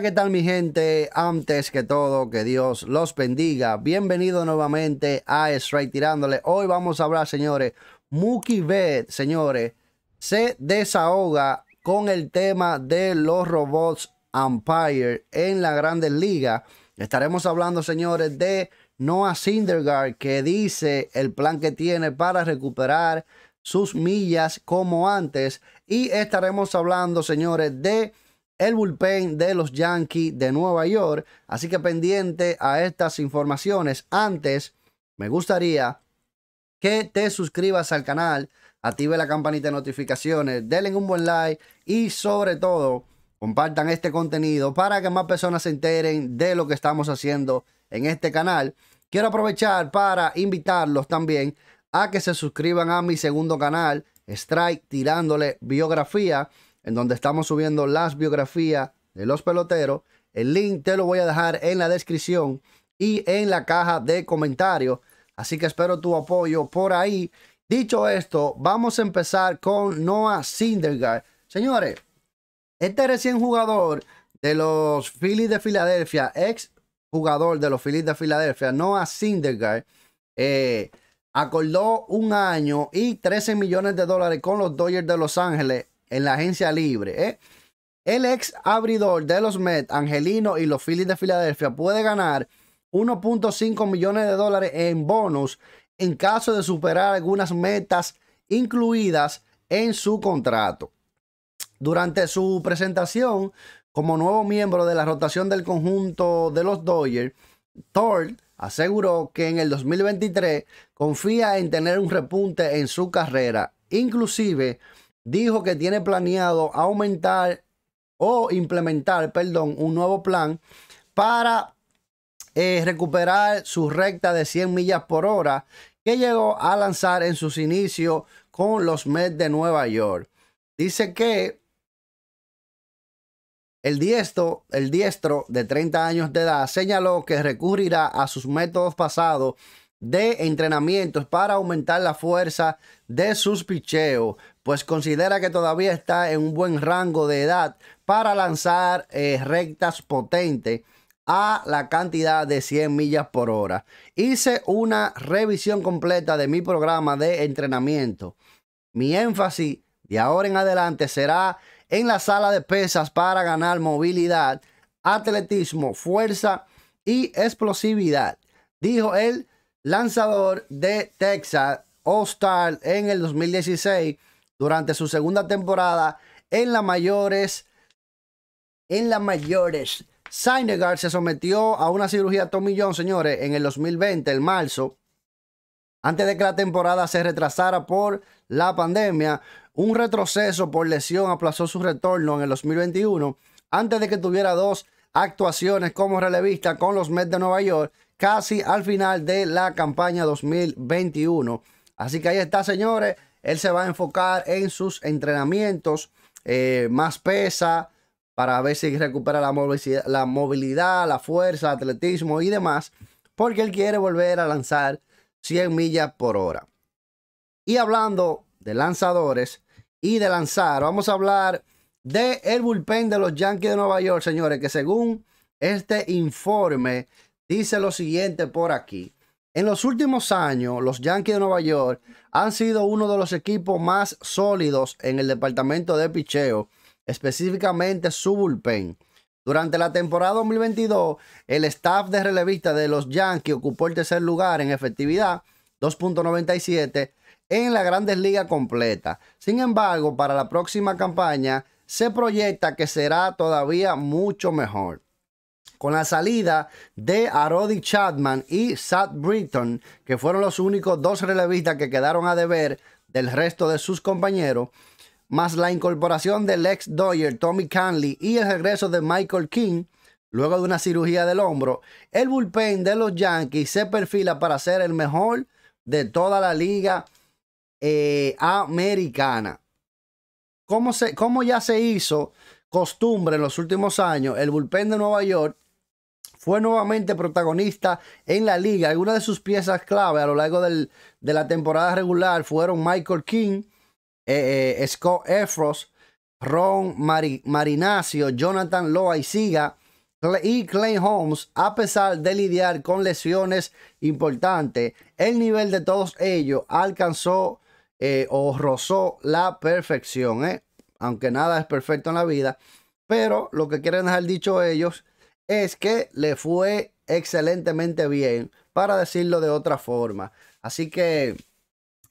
¿qué tal mi gente? Antes que todo, que Dios los bendiga. Bienvenido nuevamente a Strike Tirándole. Hoy vamos a hablar, señores. Muki Bet, señores, se desahoga con el tema de los robots Empire en la Grandes Liga. Estaremos hablando, señores, de Noah Syndergaard, que dice el plan que tiene para recuperar sus millas como antes. Y estaremos hablando, señores, de el bullpen de los Yankees de Nueva York. Así que pendiente a estas informaciones. Antes, me gustaría que te suscribas al canal, active la campanita de notificaciones, denle un buen like y sobre todo compartan este contenido para que más personas se enteren de lo que estamos haciendo en este canal. Quiero aprovechar para invitarlos también a que se suscriban a mi segundo canal, Strike Tirándole Biografía en donde estamos subiendo las biografías de los peloteros. El link te lo voy a dejar en la descripción y en la caja de comentarios. Así que espero tu apoyo por ahí. Dicho esto, vamos a empezar con Noah Syndergaard. Señores, este recién jugador de los Phillies de Filadelfia, ex jugador de los Phillies de Filadelfia, Noah Syndergaard, eh, acordó un año y 13 millones de dólares con los Dodgers de Los Ángeles en la agencia libre. ¿eh? El ex abridor de los Mets, Angelino y los Phillies de Filadelfia puede ganar 1.5 millones de dólares en bonos en caso de superar algunas metas incluidas en su contrato. Durante su presentación como nuevo miembro de la rotación del conjunto de los Dodgers, Thor aseguró que en el 2023 confía en tener un repunte en su carrera, inclusive dijo que tiene planeado aumentar o implementar, perdón, un nuevo plan para eh, recuperar su recta de 100 millas por hora que llegó a lanzar en sus inicios con los Mets de Nueva York. Dice que el diestro, el diestro de 30 años de edad señaló que recurrirá a sus métodos pasados de entrenamientos para aumentar la fuerza de sus picheos, pues considera que todavía está en un buen rango de edad para lanzar eh, rectas potentes a la cantidad de 100 millas por hora. Hice una revisión completa de mi programa de entrenamiento. Mi énfasis de ahora en adelante será en la sala de pesas para ganar movilidad, atletismo, fuerza y explosividad, dijo el lanzador de Texas All Star en el 2016 durante su segunda temporada en la mayores. En las mayores. se sometió a una cirugía Tommy John, señores, en el 2020, el marzo, antes de que la temporada se retrasara por la pandemia. Un retroceso por lesión aplazó su retorno en el 2021, antes de que tuviera dos actuaciones como relevista con los Mets de Nueva York, casi al final de la campaña 2021. Así que ahí está, señores. Él se va a enfocar en sus entrenamientos, eh, más pesa, para ver si recupera la movilidad, la movilidad, la fuerza, atletismo y demás, porque él quiere volver a lanzar 100 millas por hora. Y hablando de lanzadores y de lanzar, vamos a hablar de el bullpen de los Yankees de Nueva York, señores, que según este informe dice lo siguiente por aquí. En los últimos años, los Yankees de Nueva York han sido uno de los equipos más sólidos en el departamento de picheo, específicamente su bullpen. Durante la temporada 2022, el staff de relevista de los Yankees ocupó el tercer lugar en efectividad, 2.97, en la Grandes Ligas completa. Sin embargo, para la próxima campaña se proyecta que será todavía mucho mejor con la salida de Arodi Chapman y Sad Britton, que fueron los únicos dos relevistas que quedaron a deber del resto de sus compañeros, más la incorporación del ex Doyer Tommy Canley y el regreso de Michael King, luego de una cirugía del hombro, el bullpen de los Yankees se perfila para ser el mejor de toda la liga eh, americana. ¿Cómo, ¿Cómo ya se hizo? costumbre en los últimos años, el bullpen de Nueva York fue nuevamente protagonista en la liga. una de sus piezas clave a lo largo de la temporada regular fueron Michael King, eh, eh, Scott Efros, Ron Marinacio, Jonathan Loa y Clay Holmes, a pesar de lidiar con lesiones importantes, el nivel de todos ellos alcanzó eh, o rozó la perfección aunque nada es perfecto en la vida, pero lo que quieren dejar dicho ellos es que le fue excelentemente bien, para decirlo de otra forma. Así que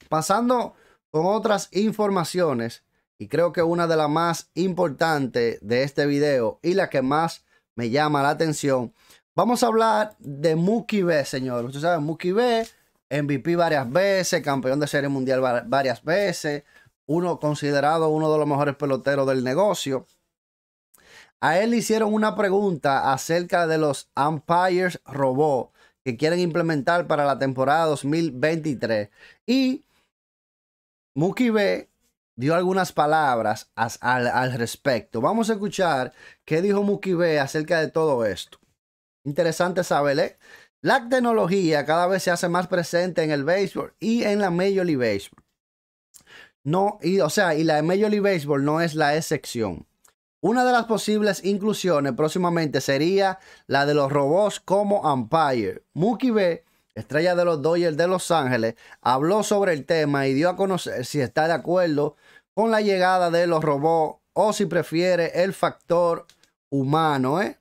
pasando con otras informaciones, y creo que una de las más importantes de este video y la que más me llama la atención, vamos a hablar de Muki B, señor. Usted sabe, Muki B, MVP varias veces, campeón de serie mundial varias veces, uno considerado uno de los mejores peloteros del negocio. A él le hicieron una pregunta acerca de los umpires robot que quieren implementar para la temporada 2023 y Muki B dio algunas palabras al, respecto. Vamos a escuchar qué dijo Mookie B acerca de todo esto. Interesante saberle. ¿eh? La tecnología cada vez se hace más presente en el béisbol y en la Major League Baseball no, y, o sea, y la de Major League Baseball no es la excepción. Una de las posibles inclusiones próximamente sería la de los robots como umpire. Mookie B, estrella de los Dodgers de Los Ángeles, habló sobre el tema y dio a conocer si está de acuerdo con la llegada de los robots o si prefiere el factor humano. ¿eh?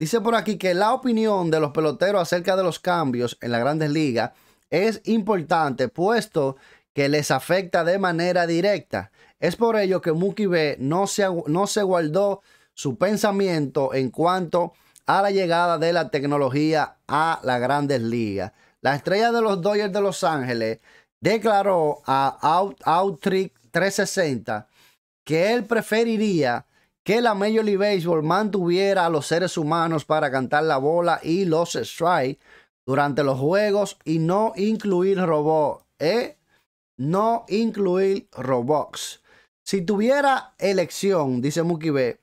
Dice por aquí que la opinión de los peloteros acerca de los cambios en las grandes ligas es importante, puesto que les afecta de manera directa. Es por ello que Mookie B no se, no se guardó su pensamiento en cuanto a la llegada de la tecnología a las grandes ligas. La estrella de los Dodgers de Los Ángeles declaró a Out, 360 que él preferiría que la Major League Baseball mantuviera a los seres humanos para cantar la bola y los strikes durante los juegos y no incluir robots. Eh, no incluir Roblox. Si tuviera elección, dice Mukibe,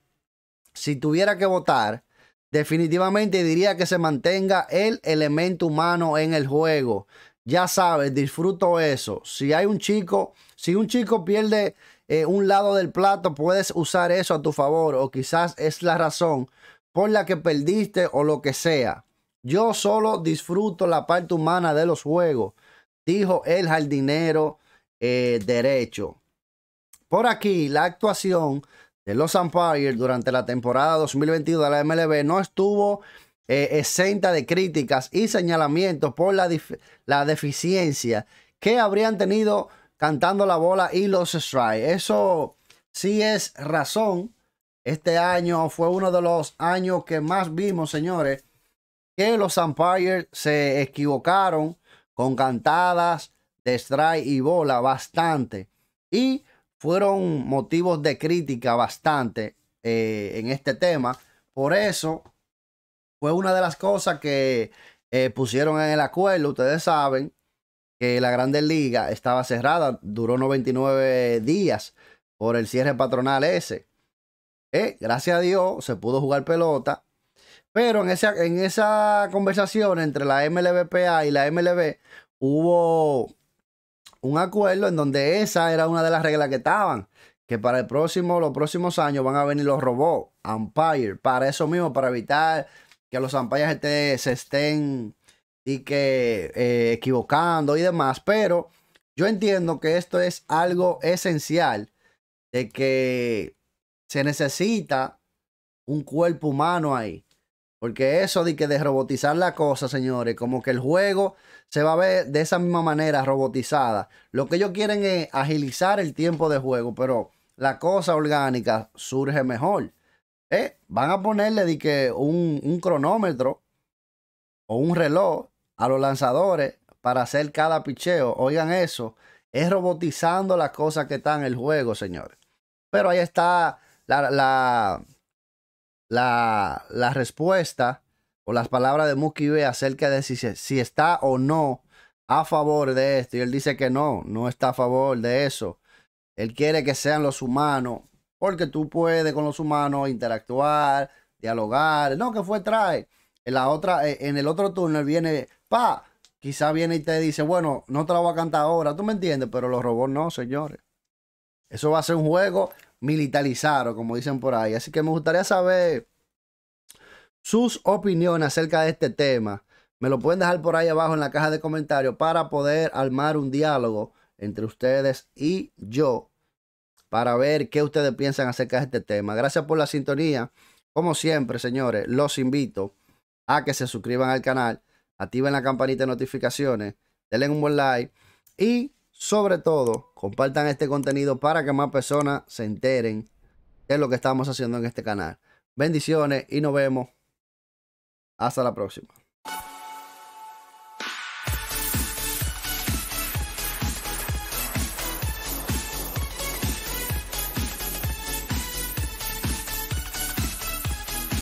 si tuviera que votar, definitivamente diría que se mantenga el elemento humano en el juego. Ya sabes, disfruto eso. Si hay un chico, si un chico pierde eh, un lado del plato, puedes usar eso a tu favor o quizás es la razón por la que perdiste o lo que sea. Yo solo disfruto la parte humana de los juegos, dijo el jardinero eh, derecho. Por aquí, la actuación de los Empire durante la temporada 2022 de la MLB no estuvo eh, exenta de críticas y señalamientos por la, deficiencia que habrían tenido cantando la bola y los strikes. Eso sí es razón. Este año fue uno de los años que más vimos, señores, que los Empire se equivocaron con cantadas, de y bola bastante. Y fueron motivos de crítica bastante eh, en este tema. Por eso fue una de las cosas que eh, pusieron en el acuerdo. Ustedes saben que la Grande Liga estaba cerrada, duró 99 días por el cierre patronal ese. Eh, gracias a Dios se pudo jugar pelota. Pero en esa, en esa conversación entre la MLBPA y la MLB hubo un acuerdo en donde esa era una de las reglas que estaban. Que para el próximo, los próximos años van a venir los robots, Empire, para eso mismo, para evitar que los Empires este, se estén y que eh, equivocando y demás. Pero yo entiendo que esto es algo esencial de que se necesita un cuerpo humano ahí. Porque eso de que desrobotizar la cosa, señores, como que el juego se va a ver de esa misma manera robotizada. Lo que ellos quieren es agilizar el tiempo de juego, pero la cosa orgánica surge mejor. ¿Eh? Van a ponerle de que un, cronómetro o un reloj a los lanzadores para hacer cada picheo. Oigan eso, es robotizando las cosas que están en el juego, señores. Pero ahí está la la, respuesta o las palabras de Muki B acerca de si, si está o no a favor de esto. Y él dice que no, no está a favor de eso. Él quiere que sean los humanos, porque tú puedes con los humanos interactuar, dialogar. No, que fue trae. En la otra, eh, en el otro turno él viene, pa, quizá viene y te dice, bueno, no te la voy a cantar ahora, tú me entiendes, pero los robots no, señores. Eso va a ser un juego militarizar o como dicen por ahí. Así que me gustaría saber sus opiniones acerca de este tema. Me lo pueden dejar por ahí abajo en la caja de comentarios para poder armar un diálogo entre ustedes y yo para ver qué ustedes piensan acerca de este tema. Gracias por la sintonía. Como siempre, señores, los invito a que se suscriban al canal, activen la campanita de notificaciones, denle un buen like y sobre todo, compartan este contenido para que más personas se enteren de lo que estamos haciendo en este canal. Bendiciones y nos vemos. Hasta la próxima.